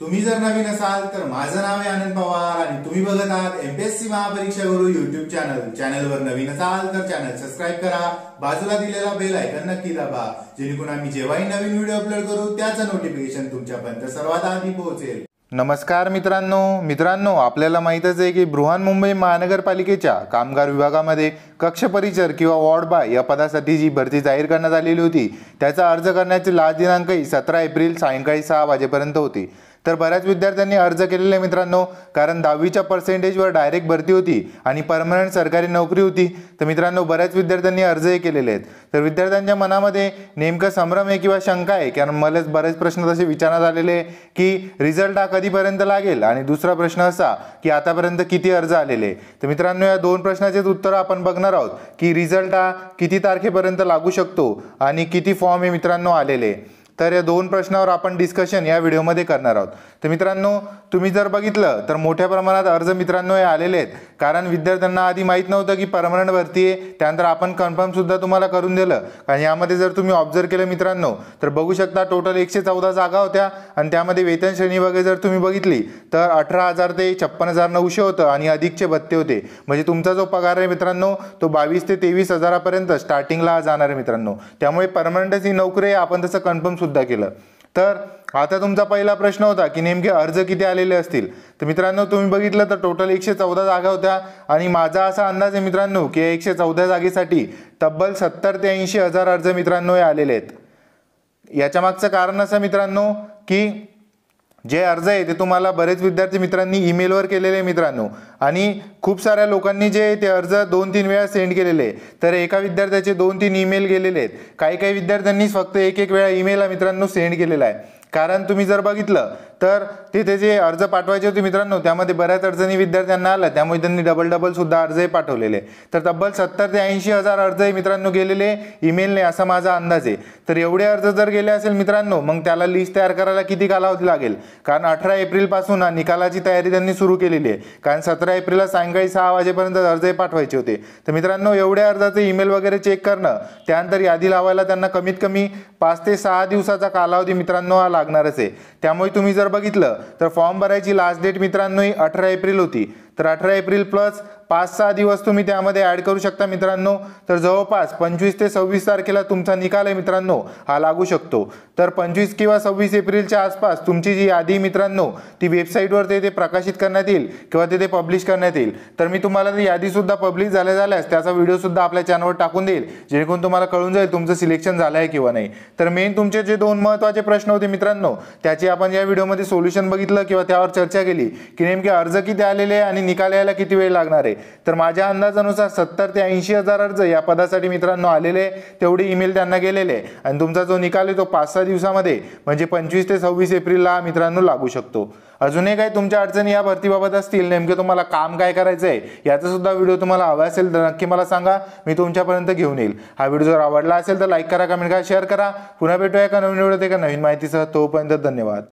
तुम्ही जर नवीन असाल तर माझं नाव आहे आनंद पवार आणि तुम्ही बघत आहात एमपीएससी महापरीक्षा गुरु युट्यूब चॅनल चॅनलवर नवीन असाल तर चॅनल सबस्क्राईब करा बाजूला दिलेला बेल ऐकन नक्की दाबा जेणेकरून आम्ही जेव्हाही नवीन व्हिडिओ अपलोड करू त्याचं नोटिफिकेशन तुमच्यापर्यंत सर्वात आधी पोहोचेल नमस्कार मित्रांनो मित्रांनो आपल्याला माहितच आहे की बृहन मुंबई महानगरपालिकेच्या कामगार विभागामध्ये कक्ष परिचर किंवा वॉर्ड बाय या पदासाठी जी भरती जाहीर करण्यात आलेली होती त्याचा अर्ज करण्याची लास्ट दिनांकही सतरा एप्रिल सायंकाळी सहा वाजेपर्यंत होती तर बऱ्याच विद्यार्थ्यांनी अर्ज केलेले आहे मित्रांनो कारण दहावीच्या पर्सेंटेजवर डायरेक्ट भरती होती आणि परमनंट सरकारी नोकरी होती तर मित्रांनो बऱ्याच विद्यार्थ्यांनी अर्जही केलेले आहेत तर विद्यार्थ्यांच्या मनामध्ये नेमकं संभ्रम आहे किंवा शंका आहे कारण मलाच बरेच प्रश्न तसे विचारण्यात आलेले आहे की रिझल्ट हा कधीपर्यंत लागेल आणि दुसरा प्रश्न असा की आतापर्यंत किती अर्ज आलेले तर मित्रांनो या दोन प्रश्नाचेच उत्तर आपण बघणार आहोत की रिझल्ट हा किती तारखेपर्यंत लागू शकतो आणि किती फॉर्म हे मित्रांनो आलेले आहे तर या दोन प्रश्नावर आपण डिस्कशन या व्हिडिओमध्ये करणार आहोत तर मित्रांनो तुम्ही जर बघितलं तर मोठ्या प्रमाणात अर्ज मित्रांनो हे आलेले आहेत कारण विद्यार्थ्यांना आधी माहीत नव्हतं की परमनंट भरती आहे त्यानंतर आपण कन्फर्मसुद्धा तुम्हाला करून दिलं कारण यामध्ये जर तुम्ही ऑब्झर्व केलं मित्रांनो तर बघू शकता टोटल एकशे चौदा जागा होत्या आणि त्यामध्ये वेतन श्रेणी वगैरे जर तुम्ही बघितली तर अठरा हजार ते छप्पन हजार नऊशे होतं आणि अधिकचे भत्ते होते म्हणजे तुमचा जो पगार आहे मित्रांनो तो बावीस ते तेवीस हजारापर्यंत स्टार्टिंगला जाणार आहे मित्रांनो त्यामुळे परमनंटच ही नोकरी आपण तसं कन्फर्म सुद्धा केलं तर आता तुमचा पहिला प्रश्न होता की नेमके अर्ज किती आलेले असतील तर मित्रांनो तुम्ही बघितलं तर टोटल एकशे चौदा जागा होत्या आणि माझा असा अंदाज आहे मित्रांनो की एकशे चौदा जागेसाठी तब्बल सत्तर ते ऐंशी हजार अर्ज मित्रांनो हे आलेले आहेत याच्या मागचं कारण असं मित्रांनो की जे अर्ज आहे ते तुम्हाला बरेच विद्यार्थी मित्रांनी ईमेलवर केलेले मित्रांनो आणि खूप साऱ्या लोकांनी जे ते अर्ज दोन तीन वेळा सेंड केलेले तर एका विद्यार्थ्याचे दोन तीन ईमेल गेलेले आहेत काही काही विद्यार्थ्यांनी फक्त एक एक वेळा ईमेल मित्रांनो सेंड केलेला आहे कारण तुम्ही जर बघितलं तर तिथे जे अर्ज पाठवायचे होते मित्रांनो त्यामध्ये बऱ्याच अडचणी विद्यार्थ्यांना आल्या त्यामुळे त्यांनी डबल डबल सुद्धा अर्जही पाठवलेले तर तब्बल सत्तर ते ऐंशी हजार अर्जही मित्रांनो गेलेले ईमेलने असा माझा अंदाज आहे तर एवढे अर्ज जर गेले असेल मित्रांनो मग त्याला लिस्ट तयार करायला किती कालावधी लागेल कारण अठरा एप्रिलपासून निकालाची तयारी त्यांनी सुरू केलेली आहे कारण सतरा एप्रिलला सायंकाळी सहा वाजेपर्यंत अर्जही पाठवायचे होते तर मित्रांनो एवढ्या अर्जाचे ईमेल वगैरे चेक करणं त्यानंतर यादी लावायला त्यांना कमीत कमी पाच ते सहा दिवसाचा कालावधी मित्रांनो हा लागणारच आहे त्यामुळे तुम्ही जर बघितलं तर फॉर्म भरायची लास्ट डेट मित्रांनो अठरा एप्रिल होती तर अठरा एप्रिल प्लस पाच सहा दिवस तुम्ही त्यामध्ये ॲड करू शकता मित्रांनो तर जवळपास पंचवीस ते सव्वीस तारखेला तुमचा निकाल आहे मित्रांनो हा लागू शकतो तर पंचवीस किंवा सव्वीस एप्रिलच्या आसपास तुमची जी यादी मित्रांनो ती वेबसाईटवर ते प्रकाशित करण्यात येईल किंवा ते पब्लिश करण्यात येईल तर मी तुम्हाला ती यादीसुद्धा पब्लिश झाल्या झाल्यास त्याचा व्हिडिओसुद्धा आपल्या चॅनलवर टाकून देईल जेणेकरून तुम्हाला कळून जाईल तुमचं सिलेक्शन झालं आहे किंवा नाही तर मेन तुमचे जे दोन महत्त्वाचे प्रश्न होते मित्रांनो त्याची आपण या व्हिडिओमध्ये सोल्युशन बघितलं किंवा त्यावर चर्चा केली की नेमके अर्ज किती आलेले आहे आणि निकाल यायला किती वेळ लागणार आहे तर माझ्या अंदाजानुसार सत्तर ते ऐंशी हजार अर्ज या पदासाठी मित्रांनो आलेले तेवढी ईमेल त्यांना गेलेले आणि तुमचा जो निकाल आहे तो पाच सहा दिवसामध्ये म्हणजे पंचवीस ते सव्वीस एप्रिलला मित्रांनो लागू शकतो अजूनही काही तुमच्या अडचणी या भरतीबाबत असतील नेमके तुम्हाला काम काय करायचं आहे याचा सुद्धा व्हिडिओ तुम्हाला हवा असेल तर नक्की मला सांगा मी तुमच्यापर्यंत घेऊन येईल हा व्हिडिओ जर आवडला असेल तर लाईक करा कमेंट करा शेअर करा पुन्हा भेटूया एका नवीन व्हिडिओत एका नवीन माहितीसह तोपर्यंत धन्यवाद